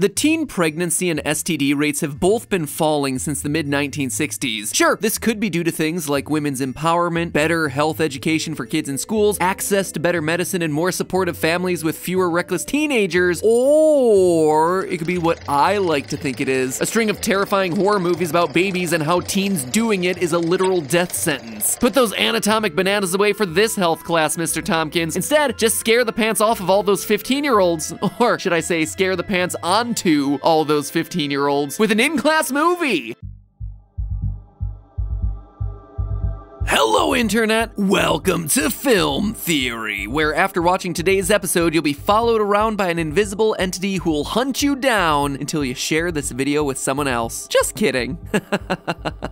The teen pregnancy and STD rates have both been falling since the mid 1960s. Sure, this could be due to things like women's empowerment, better health education for kids in schools, access to better medicine, and more supportive families with fewer reckless teenagers, or it could be what I like to think it is a string of terrifying horror movies about babies and how teens doing it is a literal death sentence. Put those anatomic bananas away for this health class, Mr. Tompkins. Instead, just scare the pants off of all those 15 year olds, or should I say, scare the pants on on to all those 15 year olds with an in class movie. Hello, Internet! Welcome to Film Theory, where after watching today's episode, you'll be followed around by an invisible entity who'll hunt you down until you share this video with someone else. Just kidding.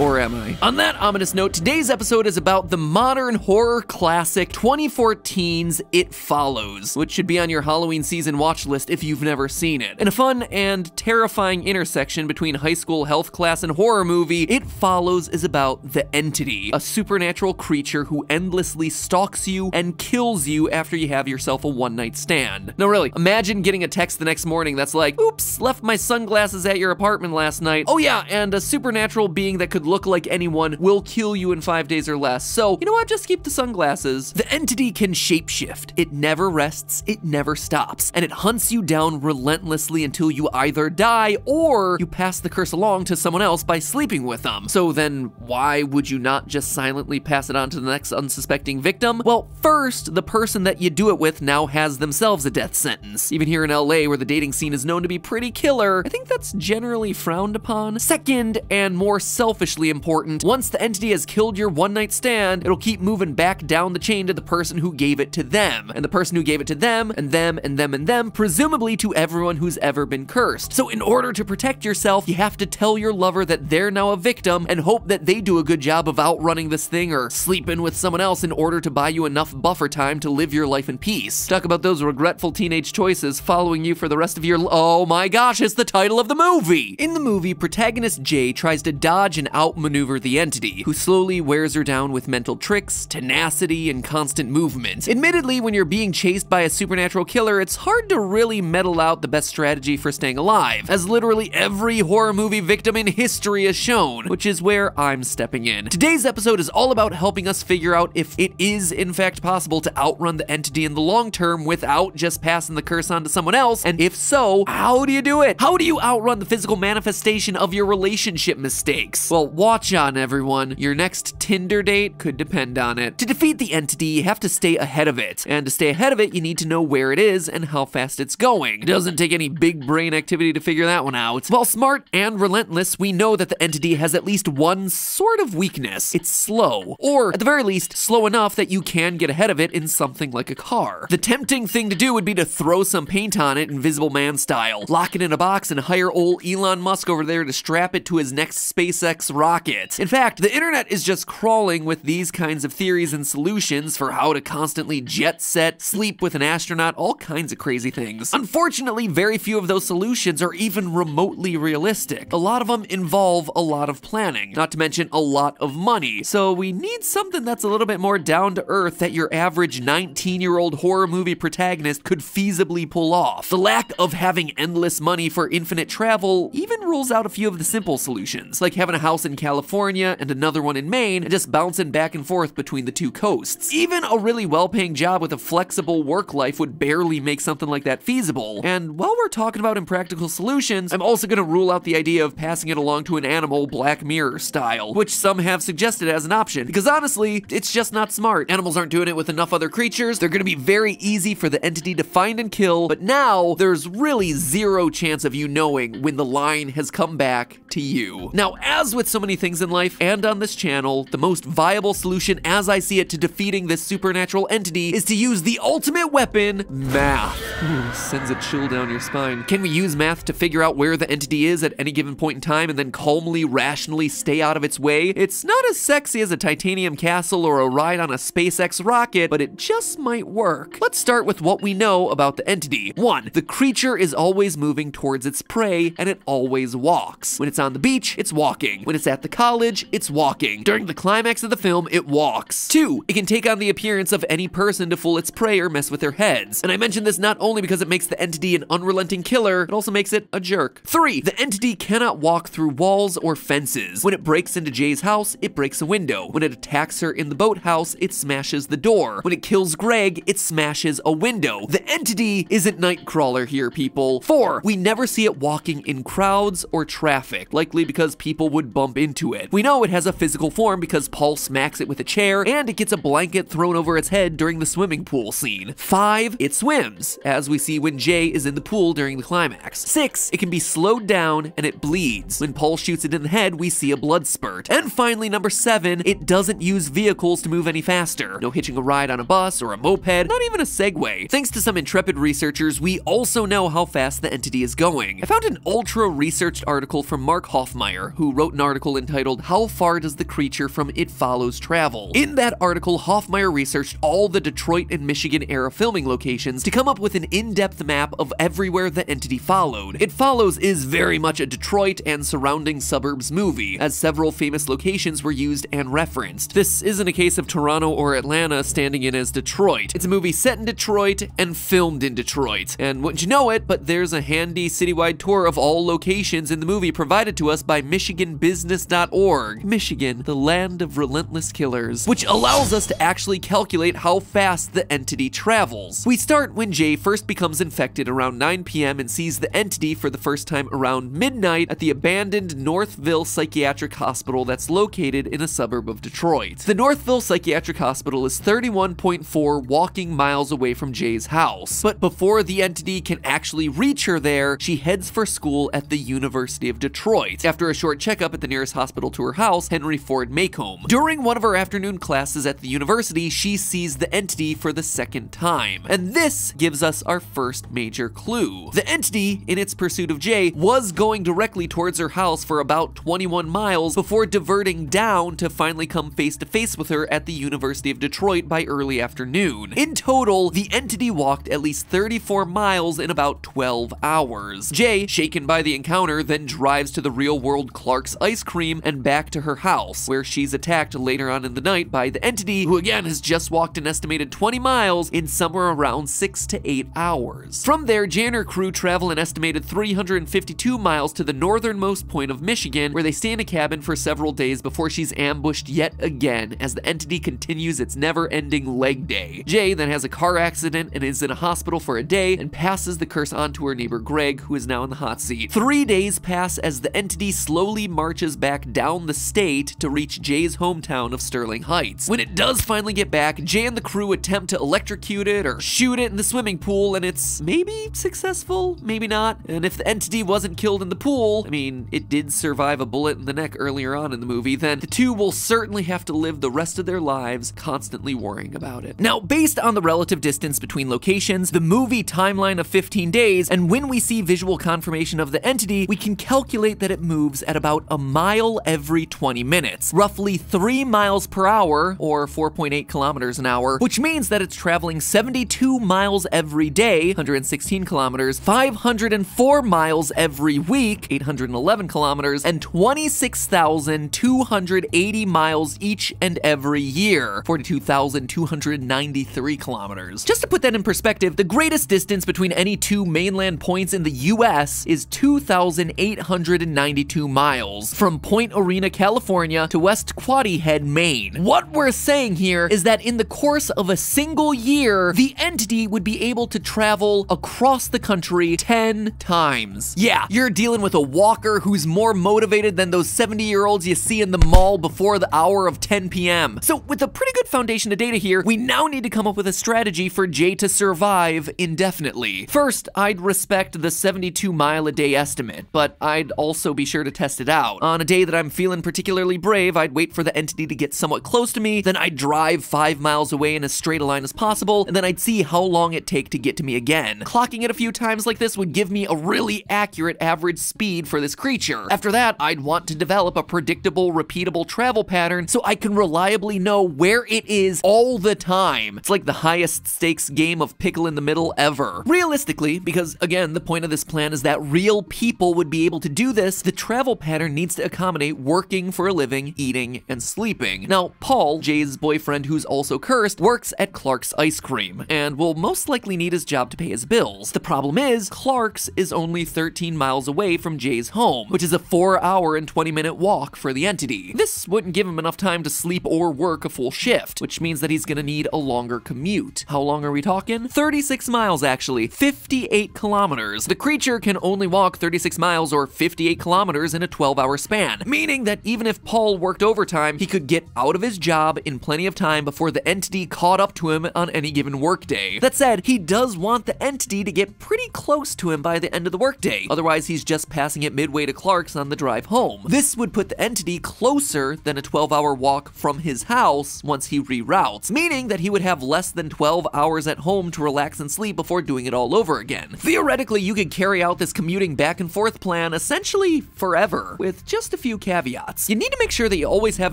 Or am I? On that ominous note, today's episode is about the modern horror classic 2014's It Follows, which should be on your Halloween season watch list if you've never seen it. In a fun and terrifying intersection between high school health class and horror movie, It Follows is about the Entity, a supernatural creature who endlessly stalks you and kills you after you have yourself a one night stand. Now, really, imagine getting a text the next morning that's like, oops, left my sunglasses at your apartment last night. Oh, yeah, and a supernatural being that could look like anyone, will kill you in five days or less. So, you know what? Just keep the sunglasses. The entity can shapeshift. It never rests, it never stops, and it hunts you down relentlessly until you either die or you pass the curse along to someone else by sleeping with them. So then why would you not just silently pass it on to the next unsuspecting victim? Well, first, the person that you do it with now has themselves a death sentence. Even here in LA, where the dating scene is known to be pretty killer, I think that's generally frowned upon. Second, and more selfish especially important. Once the entity has killed your one night stand, it'll keep moving back down the chain to the person who gave it to them, and the person who gave it to them, and them, and them, and them, presumably to everyone who's ever been cursed. So in order to protect yourself, you have to tell your lover that they're now a victim and hope that they do a good job of outrunning this thing or sleeping with someone else in order to buy you enough buffer time to live your life in peace. Talk about those regretful teenage choices following you for the rest of your- Oh my gosh, it's the title of the movie! In the movie, protagonist Jay tries to dodge an outmaneuver the entity, who slowly wears her down with mental tricks, tenacity, and constant movement. Admittedly, when you're being chased by a supernatural killer, it's hard to really meddle out the best strategy for staying alive, as literally every horror movie victim in history has shown, which is where I'm stepping in. Today's episode is all about helping us figure out if it is in fact possible to outrun the entity in the long term without just passing the curse on to someone else, and if so, how do you do it? How do you outrun the physical manifestation of your relationship mistakes? Well, watch on everyone. Your next Tinder date could depend on it. To defeat the entity, you have to stay ahead of it. And to stay ahead of it, you need to know where it is and how fast it's going. It doesn't take any big brain activity to figure that one out. While smart and relentless, we know that the entity has at least one sort of weakness. It's slow, or at the very least, slow enough that you can get ahead of it in something like a car. The tempting thing to do would be to throw some paint on it Invisible Man style, lock it in a box and hire old Elon Musk over there to strap it to his next SpaceX rocket. In fact, the internet is just crawling with these kinds of theories and solutions for how to constantly jet set, sleep with an astronaut, all kinds of crazy things. Unfortunately, very few of those solutions are even remotely realistic. A lot of them involve a lot of planning, not to mention a lot of money. So we need something that's a little bit more down to earth that your average 19 year old horror movie protagonist could feasibly pull off. The lack of having endless money for infinite travel even rules out a few of the simple solutions, like having a house in in California and another one in Maine, just bouncing back and forth between the two coasts. Even a really well-paying job with a flexible work life would barely make something like that feasible. And while we're talking about impractical solutions, I'm also gonna rule out the idea of passing it along to an animal Black Mirror style, which some have suggested as an option, because honestly, it's just not smart. Animals aren't doing it with enough other creatures, they're gonna be very easy for the entity to find and kill, but now there's really zero chance of you knowing when the line has come back to you. Now, as with so many things in life and on this channel, the most viable solution as I see it to defeating this supernatural entity is to use the ultimate weapon, math. Ooh, sends a chill down your spine. Can we use math to figure out where the entity is at any given point in time and then calmly, rationally stay out of its way? It's not as sexy as a titanium castle or a ride on a SpaceX rocket, but it just might work. Let's start with what we know about the entity. One, the creature is always moving towards its prey and it always walks. When it's on the beach, it's walking. When it's at the college, it's walking. During the climax of the film, it walks. Two, it can take on the appearance of any person to fool its prey or mess with their heads. And I mention this not only because it makes the entity an unrelenting killer, it also makes it a jerk. Three, the entity cannot walk through walls or fences. When it breaks into Jay's house, it breaks a window. When it attacks her in the boathouse, it smashes the door. When it kills Greg, it smashes a window. The entity isn't Nightcrawler here, people. Four, we never see it walking in crowds or traffic, likely because people would bump into it. We know it has a physical form because Paul smacks it with a chair and it gets a blanket thrown over its head during the swimming pool scene. Five, it swims, as we see when Jay is in the pool during the climax. Six, it can be slowed down and it bleeds. When Paul shoots it in the head, we see a blood spurt. And finally, number seven, it doesn't use vehicles to move any faster. No hitching a ride on a bus or a moped, not even a Segway. Thanks to some intrepid researchers, we also know how fast the entity is going. I found an ultra-researched article from Mark Hoffmeyer, who wrote an article article entitled How Far Does the Creature from It Follows Travel? In that article, Hoffmeyer researched all the Detroit and Michigan era filming locations to come up with an in-depth map of everywhere the entity followed. It Follows is very much a Detroit and surrounding suburbs movie, as several famous locations were used and referenced. This isn't a case of Toronto or Atlanta standing in as Detroit. It's a movie set in Detroit and filmed in Detroit. And wouldn't you know it, but there's a handy citywide tour of all locations in the movie provided to us by Michigan Business fastness.org, Michigan, the land of relentless killers, which allows us to actually calculate how fast the entity travels. We start when Jay first becomes infected around 9 p.m. and sees the entity for the first time around midnight at the abandoned Northville Psychiatric Hospital that's located in a suburb of Detroit. The Northville Psychiatric Hospital is 31.4 walking miles away from Jay's house, but before the entity can actually reach her there, she heads for school at the University of Detroit. After a short checkup at the nearby nearest hospital to her house, Henry Ford Maycomb. During one of her afternoon classes at the university, she sees the entity for the second time. And this gives us our first major clue. The entity, in its pursuit of Jay, was going directly towards her house for about 21 miles before diverting down to finally come face to face with her at the University of Detroit by early afternoon. In total, the entity walked at least 34 miles in about 12 hours. Jay, shaken by the encounter, then drives to the real-world Clark's ice Cream and back to her house, where she's attacked later on in the night by the entity, who again has just walked an estimated 20 miles in somewhere around 6 to 8 hours. From there, Jan crew travel an estimated 352 miles to the northernmost point of Michigan, where they stay in a cabin for several days before she's ambushed yet again as the entity continues its never-ending leg day. Jay then has a car accident and is in a hospital for a day and passes the curse on to her neighbor Greg, who is now in the hot seat. Three days pass as the entity slowly marches back down the state to reach Jay's hometown of Sterling Heights. When it does finally get back, Jay and the crew attempt to electrocute it or shoot it in the swimming pool, and it's maybe successful, maybe not. And if the entity wasn't killed in the pool, I mean, it did survive a bullet in the neck earlier on in the movie, then the two will certainly have to live the rest of their lives constantly worrying about it. Now, based on the relative distance between locations, the movie timeline of 15 days, and when we see visual confirmation of the entity, we can calculate that it moves at about a mile mile every 20 minutes, roughly 3 miles per hour, or 4.8 kilometers an hour, which means that it's traveling 72 miles every day, 116 kilometers, 504 miles every week, 811 kilometers, and 26,280 miles each and every year, 42,293 kilometers. Just to put that in perspective, the greatest distance between any two mainland points in the US is 2,892 miles, from Point Arena, California to West Quoddy Head, Maine. What we're saying here is that in the course of a single year, the entity would be able to travel across the country 10 times. Yeah, you're dealing with a walker who's more motivated than those 70-year-olds you see in the mall before the hour of 10 p.m. So with a pretty good foundation of data here, we now need to come up with a strategy for Jay to survive indefinitely. First, I'd respect the 72 mile a day estimate, but I'd also be sure to test it out. On a day that I'm feeling particularly brave, I'd wait for the entity to get somewhat close to me, then I'd drive five miles away in as straight a line as possible, and then I'd see how long it take to get to me again. Clocking it a few times like this would give me a really accurate average speed for this creature. After that, I'd want to develop a predictable, repeatable travel pattern so I can reliably know where it is all the time. It's like the highest stakes game of pickle in the middle ever. Realistically, because again, the point of this plan is that real people would be able to do this, the travel pattern needs to accommodate working for a living, eating, and sleeping. Now, Paul, Jay's boyfriend who's also cursed, works at Clark's Ice Cream and will most likely need his job to pay his bills. The problem is, Clark's is only 13 miles away from Jay's home, which is a 4 hour and 20 minute walk for the entity. This wouldn't give him enough time to sleep or work a full shift, which means that he's gonna need a longer commute. How long are we talking? 36 miles actually, 58 kilometers. The creature can only walk 36 miles or 58 kilometers in a 12 hour span man, meaning that even if Paul worked overtime, he could get out of his job in plenty of time before the entity caught up to him on any given workday. That said, he does want the entity to get pretty close to him by the end of the workday, otherwise he's just passing it midway to Clark's on the drive home. This would put the entity closer than a 12-hour walk from his house once he reroutes, meaning that he would have less than 12 hours at home to relax and sleep before doing it all over again. Theoretically, you could carry out this commuting back and forth plan essentially forever, with just just a few caveats. You need to make sure that you always have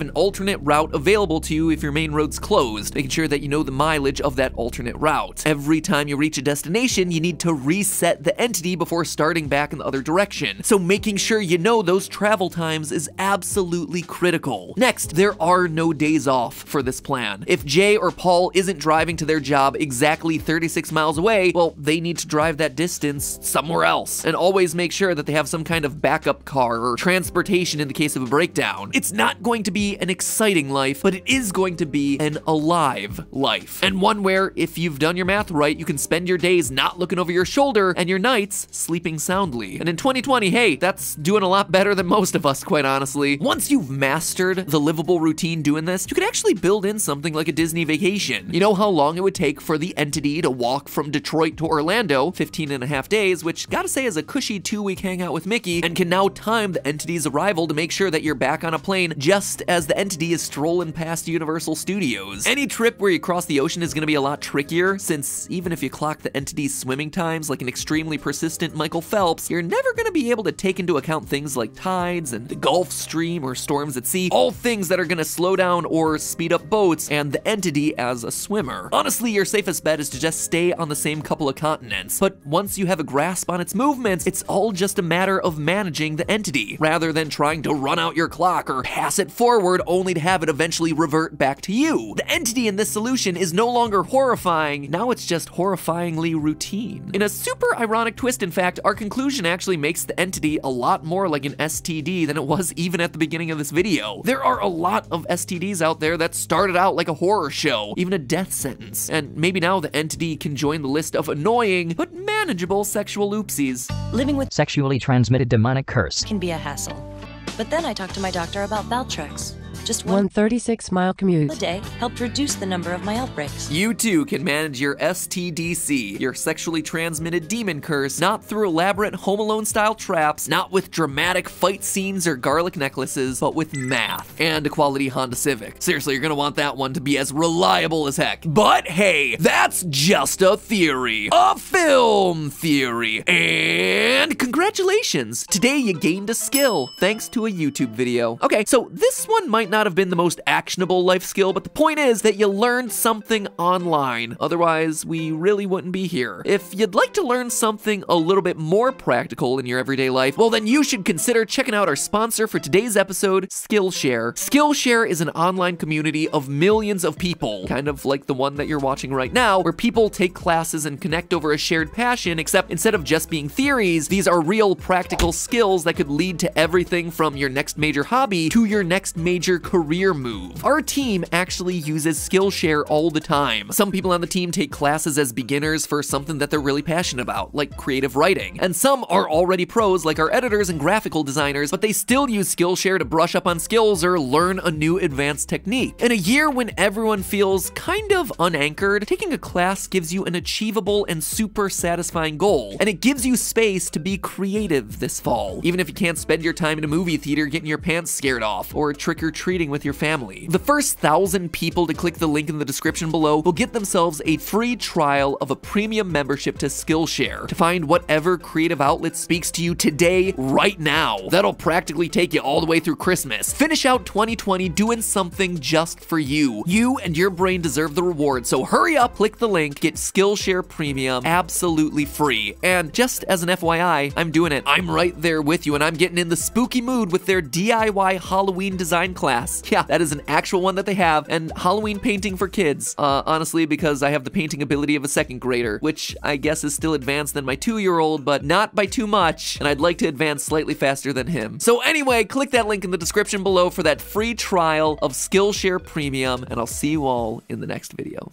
an alternate route available to you if your main road's closed, making sure that you know the mileage of that alternate route. Every time you reach a destination, you need to reset the entity before starting back in the other direction, so making sure you know those travel times is absolutely critical. Next, there are no days off for this plan. If Jay or Paul isn't driving to their job exactly 36 miles away, well, they need to drive that distance somewhere else, and always make sure that they have some kind of backup car or transportation in the case of a breakdown. It's not going to be an exciting life, but it is going to be an alive life. And one where, if you've done your math right, you can spend your days not looking over your shoulder and your nights sleeping soundly. And in 2020, hey, that's doing a lot better than most of us, quite honestly. Once you've mastered the livable routine doing this, you can actually build in something like a Disney vacation. You know how long it would take for the entity to walk from Detroit to Orlando, 15 and a half days, which gotta say is a cushy two week hangout with Mickey, and can now time the entity's arrival to make sure that you're back on a plane just as the entity is strolling past Universal Studios. Any trip where you cross the ocean is going to be a lot trickier, since even if you clock the entity's swimming times like an extremely persistent Michael Phelps, you're never going to be able to take into account things like tides and the Gulf Stream or storms at sea, all things that are going to slow down or speed up boats and the entity as a swimmer. Honestly, your safest bet is to just stay on the same couple of continents, but once you have a grasp on its movements, it's all just a matter of managing the entity, rather than trying trying to run out your clock or pass it forward only to have it eventually revert back to you. The entity in this solution is no longer horrifying, now it's just horrifyingly routine. In a super ironic twist, in fact, our conclusion actually makes the entity a lot more like an STD than it was even at the beginning of this video. There are a lot of STDs out there that started out like a horror show, even a death sentence, and maybe now the entity can join the list of annoying but manageable sexual oopsies. Living with sexually transmitted demonic curse can be a hassle. But then I talked to my doctor about Valtrex. Just one 36 mile commute a day helped reduce the number of my outbreaks. You too can manage your STDC, your sexually transmitted demon curse, not through elaborate Home Alone style traps, not with dramatic fight scenes or garlic necklaces, but with math and a quality Honda Civic. Seriously, you're gonna want that one to be as reliable as heck. But hey, that's just a theory, a film theory. And congratulations, today you gained a skill thanks to a YouTube video. Okay, so this one might not not have been the most actionable life skill, but the point is that you learned something online. Otherwise, we really wouldn't be here. If you'd like to learn something a little bit more practical in your everyday life, well then you should consider checking out our sponsor for today's episode, Skillshare. Skillshare is an online community of millions of people, kind of like the one that you're watching right now, where people take classes and connect over a shared passion, except instead of just being theories, these are real practical skills that could lead to everything from your next major hobby to your next major career move. Our team actually uses Skillshare all the time. Some people on the team take classes as beginners for something that they're really passionate about, like creative writing. And some are already pros, like our editors and graphical designers, but they still use Skillshare to brush up on skills or learn a new advanced technique. In a year when everyone feels kind of unanchored, taking a class gives you an achievable and super satisfying goal, and it gives you space to be creative this fall. Even if you can't spend your time in a movie theater getting your pants scared off, or trick or treat treating with your family. The first thousand people to click the link in the description below will get themselves a free trial of a premium membership to Skillshare to find whatever creative outlet speaks to you today, right now. That'll practically take you all the way through Christmas. Finish out 2020 doing something just for you. You and your brain deserve the reward, so hurry up, click the link, get Skillshare Premium absolutely free. And just as an FYI, I'm doing it. I'm right there with you, and I'm getting in the spooky mood with their DIY Halloween design class Yeah, that is an actual one that they have. And Halloween painting for kids. Uh, honestly, because I have the painting ability of a second grader, which I guess is still advanced than my two-year-old, but not by too much. And I'd like to advance slightly faster than him. So anyway, click that link in the description below for that free trial of Skillshare Premium. And I'll see you all in the next video.